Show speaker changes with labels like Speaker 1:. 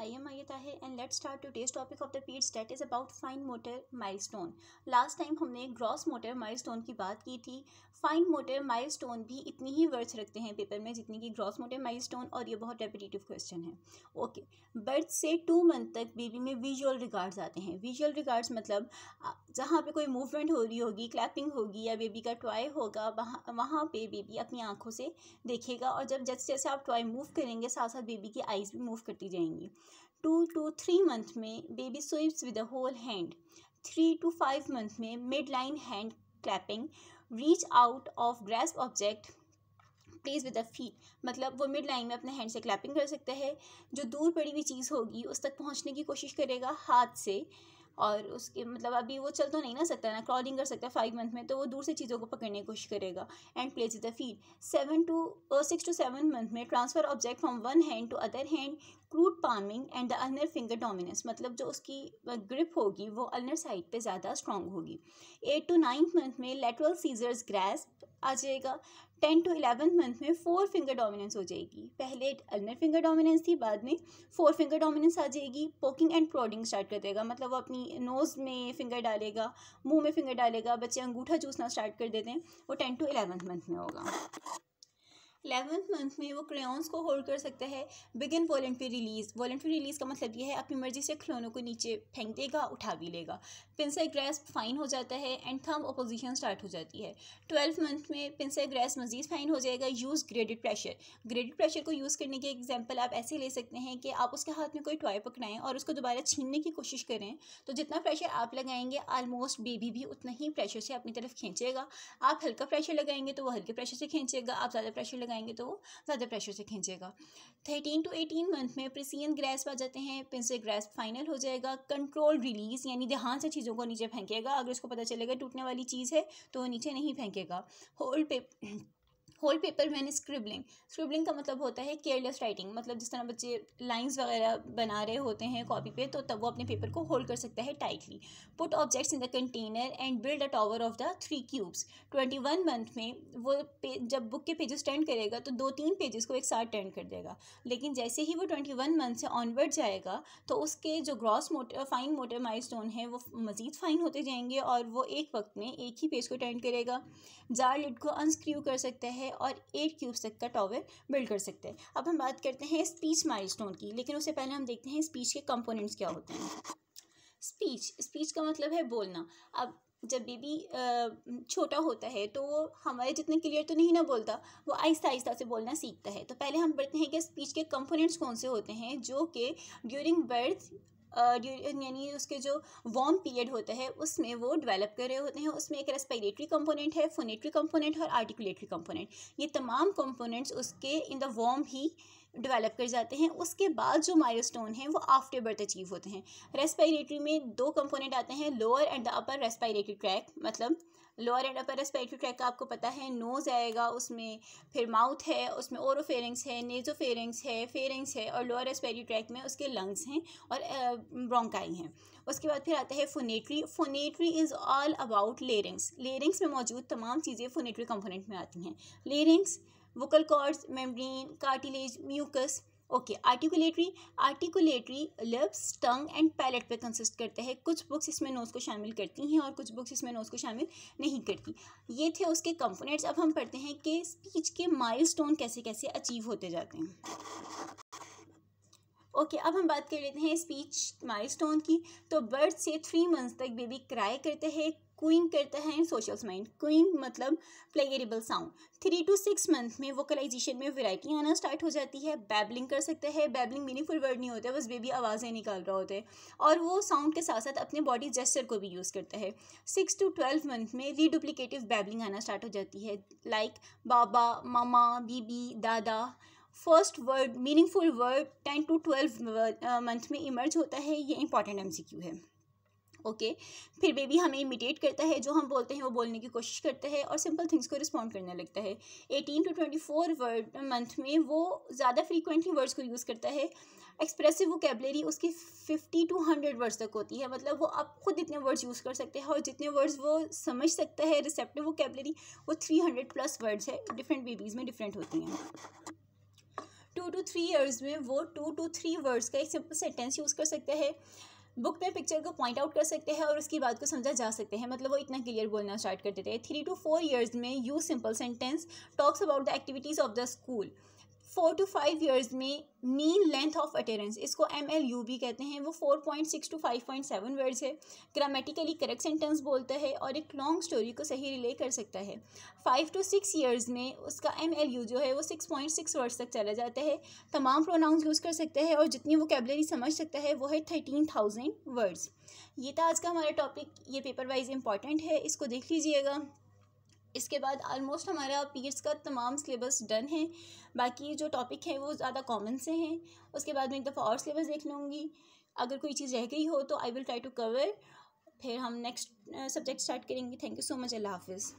Speaker 1: I I am Aya Tahir and let's start today's topic of the page that is about fine motor milestone. Last time हमने gross motor milestone की बात की थी fine motor milestone भी इतनी ही words रखते हैं paper में जितनी कि ग्रॉस मोटर माइलस्टोन और ये बहुत रेपिटेटिव क्वेश्चन है ओके बर्थ से टू मंथ तक बेबी में विजुअल रिगार्ड्स आते हैं विजुअल रिगार्ड्स मतलब जहाँ पे कोई मूवमेंट हो रही होगी क्लैपिंग होगी या बेबी का टॉय होगा वहाँ वहाँ पर बेबी अपनी आंखों से देखेगा और जब जैसे जैसे आप टॉय मूव करेंगे साथ साथ बेबी की आइज़ भी मूव करती जाएंगी whole to two three month में baby swipes with a whole hand three to five month में mid line hand clapping reach out of grasp object plays with the feet मतलब वो mid line में अपने hand से clapping कर सकता है जो दूर पड़ी हुई चीज़ होगी उस तक पहुँचने की कोशिश करेगा हाथ से और उसके मतलब अभी वो चल तो नहीं ना सकता ना क्रॉलिंग कर सकता है फाइव मंथ में तो वो दूर से चीज़ों को पकड़ने की कोशिश करेगा and place with the feet seven to six to seven month में transfer object from one hand to other hand fruit palming and the ulnar finger dominance मतलब जो उसकी ग्रिप होगी वो अल्नर साइड पे ज़्यादा स्ट्रॉन्ग होगी एट टू नाइन्थ मंथ में लेटरल सीजर्स ग्रैस आ जाएगा टेन टू इलेवेंथ मंथ में फोर फिंगर डोमिनेंस हो जाएगी पहले अल्नर फिंगर डोमिनेंस थी बाद में फोर फिंगर डोमिनेंस आ जाएगी पोकिंग एंड प्रोडिंग स्टार्ट कर देगा मतलब वो अपनी नोज़ में फिंगर डालेगा मुंह में फिंगर डालेगा बच्चे अंगूठा चूसना स्टार्ट कर देते हैं वो टेन टू इलेवेंथ मंथ में होगा एलेवंथ मंथ में वो क्रेयॉन्स को होल्ड कर सकता है begin voluntary release voluntary release का मतलब ये है अपनी मर्जी से खिलौनों को नीचे फेंक देगा उठा भी लेगा पिंसर ग्रेस फाइन हो जाता है एंड थम अपोजिशन स्टार्ट हो जाती है ट्वेल्थ मंथ में पिंसर ग्रेस मजीद फाइन हो जाएगा use graded pressure graded pressure को यूज़ करने के एग्जाम्पल आप ऐसे ले सकते हैं कि आप उसके हाथ में कोई टॉय पकड़ाएं और उसको दोबारा छीनने की कोशिश करें तो जितना प्रेशर आप लगाएंगे आलमोस्ट बेबी भी उतना ही प्रेशर से अपनी तरफ खींचेगा आप हल्का प्रेशर लगाएंगे तो वो हल्के प्रेशर से खींचेगा आप ज़्यादा प्रेशर लगाएंगे लगाएंगे तो वो ज़्यादा प्रेशर से खींचेगा थर्टीन टू एटीन मंथ में प्रिसियन ग्रेस्प आ जाते हैं पिंसर ग्रेस्प फाइनल हो जाएगा कंट्रोल रिलीज यानी ध्यान से चीज़ों को नीचे फेंकेगा अगर उसको पता चलेगा टूटने वाली चीज़ है तो वो नीचे नहीं फेंकेगा होल्ड पे होल पेपर मैन स्क्रिबलिंग स्क्रिबलिंग का मतलब होता है केयरलेस राइटिंग मतलब जिस तरह बच्चे लाइंस वगैरह बना रहे होते हैं कॉपी पे तो तब वो अपने पेपर को होल्ड कर सकता है tightly put objects in the container and build a tower of the three cubes twenty one month में वो जब बुक के पेजेस टर्न करेगा तो दो तीन पेजेस को एक साथ टर्न कर देगा लेकिन जैसे ही वो ट्वेंटी वन मंथ से ऑनवर्ड जाएगा तो उसके जो ग्रॉस मोटर फाइन मोटर स्टोन है वो मज़ीद फाइन होते जाएंगे और वो एक वक्त में एक ही पेज को टर्न करेगा जार लिड को अनस्क्रू कर सकता है है और एट क्यूब्स तक का टॉवर बिल्ड कर सकते हैं अब हम बात करते हैं स्पीच माइलस्टोन की लेकिन उससे पहले हम देखते हैं स्पीच के कंपोनेंट्स क्या होते हैं स्पीच स्पीच का मतलब है बोलना अब जब बेबी छोटा होता है तो वो हमारे जितने क्लियर तो नहीं ना बोलता वो आहिस्ता आहिस्ता से बोलना सीखता है तो पहले हम बढ़ते हैं कि स्पीच के कंपोनेंट्स कौन से होते हैं जो कि ड्यूरिंग बर्थ यानी उसके जो वॉम पीरियड होता है उसमें वो डेवलप कर रहे होते हैं उसमें एक रेस्पिरेटरी कंपोनेंट है फोनेटरी कंपोनेंट और आर्टिकुलेटरी कंपोनेंट ये तमाम कंपोनेंट्स उसके इन द वॉम ही डेवलप कर जाते हैं उसके बाद जो माइलस्टोन हैं वो आफ्टर बर्थ अचीव होते हैं रेस्पायरेटरी में दो कंपोनेंट आते हैं lower and the upper respiratory tract मतलब lower and upper respiratory tract का आपको पता है नोज़ आएगा उसमें फिर माउथ है उसमें ओरोफेरिंग्स है फेरिंग्स है फेरिंग्स है और लोअर रेस्पिरेटरी ट्रैक में उसके लंग्स हैं और ब्रोंकाई हैं उसके बाद फिर आता है phonatory phonatory is all about larynx larynx में मौजूद तमाम चीज़ें फोनेट्री कंपोनेंट में आती हैं larynx vocal cords membrane cartilage mucus okay articulatory articulatory lips tongue and palate पे कंसिस्ट करता है कुछ बुक्स इसमें नोज़ को शामिल करती हैं और कुछ बुक्स इसमें नोज़ को शामिल नहीं करती ये थे उसके कंपोनेंट्स अब हम पढ़ते हैं कि स्पीच के माइलस्टोन कैसे कैसे अचीव होते जाते हैं ओके okay, अब हम बात कर लेते हैं स्पीच माइलस्टोन की तो बर्थ से थ्री मंथ्स तक बेबी क्राई करते हैं क्विंग करता है इन सोशल माइंड क्विंग मतलब playable sound three to six month में वोकलाइजेशन में वैरायटी आना स्टार्ट हो जाती है बैबलिंग कर सकता है बैबलिंग मीनिंगफुल वर्ड नहीं होता है बस बेबी आवाज़ें निकाल रहा होता है और वो साउंड के साथ साथ अपने बॉडी जेस्चर को भी यूज़ करता है सिक्स टू ट्वेल्व मंथ में रीडुप्लीकेटिव बैबलिंग आना स्टार्ट हो जाती है लाइक like, बाबा मामा बीबी दादा first word meaningful word ten to twelve month में इमर्ज होता है ये इंपॉर्टेंट एम क्यू है ओके okay. फिर बेबी हमें इमिटेट करता है जो हम बोलते हैं वो बोलने की कोशिश करता है और सिंपल थिंग्स को रिस्पॉन्ड करने लगता है eighteen to twenty four word month में वो ज़्यादा फ्रीक्वेंटली वर्ड्स को यूज़ करता है एक्सप्रेसिव वोकेबलरी उसकी फिफ्टी टू हंड्रेड वर्ड्स तक होती है मतलब वो आप खुद इतने वर्ड्स यूज़ कर सकते हैं और जितने वर्ड्स वो समझ सकता है रिसेप्टिव वोकेबलरी वो थ्री हंड्रेड प्लस वर्ड्स है डिफरेंट बेबीज़ में डिफरेंट होती हैं टू टू थ्री ईयर्स में वो टू टू थ्री वर्ड्स का एक सिंपल सेंटेंस यूज़ कर सकते हैं बुक में पिक्चर को पॉइंट आउट कर सकते हैं और उसकी बात को समझा जा सकते हैं मतलब वो इतना क्लियर बोलना स्टार्ट कर देते हैं थ्री टू फोर ईयर्स में you simple sentence talks about the activities of the school four to five years में मीन लेंथ ऑफ अटेरेंस इसको एम एल यू भी कहते हैं वो four point six to five point seven words है grammatically correct sentence बोलता है और एक लॉन्ग स्टोरी को सही रिले कर सकता है फाइव टू सिक्स ईयर्स में उसका एम एल यू जो है वो सिक्स पॉइंट सिक्स वर्ड्स तक चला जाता है तमाम प्रोनाउंस यूज़ कर सकता है और जितनी वो कैबलरी समझ सकता है वो है थर्टीन थाउजेंड वर्ड्स ये था आज का हमारा टॉपिक ये पेपर वाइज इंपॉर्टेंट है इसको देख लीजिएगा इसके बाद आलमोस्ट हमारा पीएड्स का तमाम सिलेबस डन है बाकी जो टॉपिक है वो ज़्यादा कॉमन से हैं उसके बाद मैं एक दफ़ा और सिलेबस देख लूँगी अगर कोई चीज़ रह गई हो तो I will try to cover फिर हम नेक्स्ट सब्जेक्ट स्टार्ट करेंगे थैंक यू सो मच अल्लाह हाफिज़